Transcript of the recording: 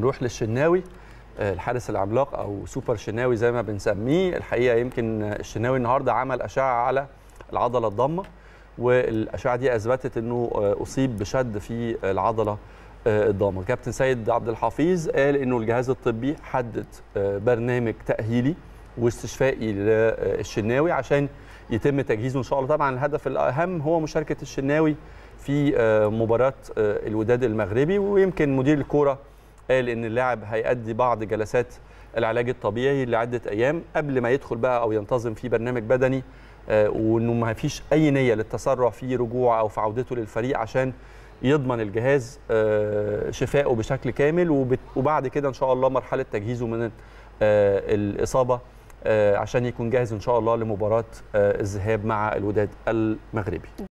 نروح للشناوي آه، الحارس العملاق او سوبر شناوي زي ما بنسميه الحقيقه يمكن الشناوي النهارده عمل اشعه على العضله الضامه والاشعه دي اثبتت انه آه، اصيب بشد في العضله آه، الضامه كابتن سيد عبد الحفيظ قال انه الجهاز الطبي حدد برنامج تاهيلي واستشفائي للشناوي عشان يتم تجهيزه ان شاء الله طبعا الهدف الاهم هو مشاركه الشناوي في مباراه الوداد المغربي ويمكن مدير الكوره قال ان اللاعب هيأدي بعض جلسات العلاج الطبيعي لعده ايام قبل ما يدخل بقى او ينتظم في برنامج بدني آه، وانه ما فيش اي نيه للتسرع في رجوعه او في عودته للفريق عشان يضمن الجهاز آه، شفائه بشكل كامل وبعد كده ان شاء الله مرحله تجهيزه من آه، الاصابه عشان يكون جاهز ان شاء الله لمباراه الذهاب مع الوداد المغربي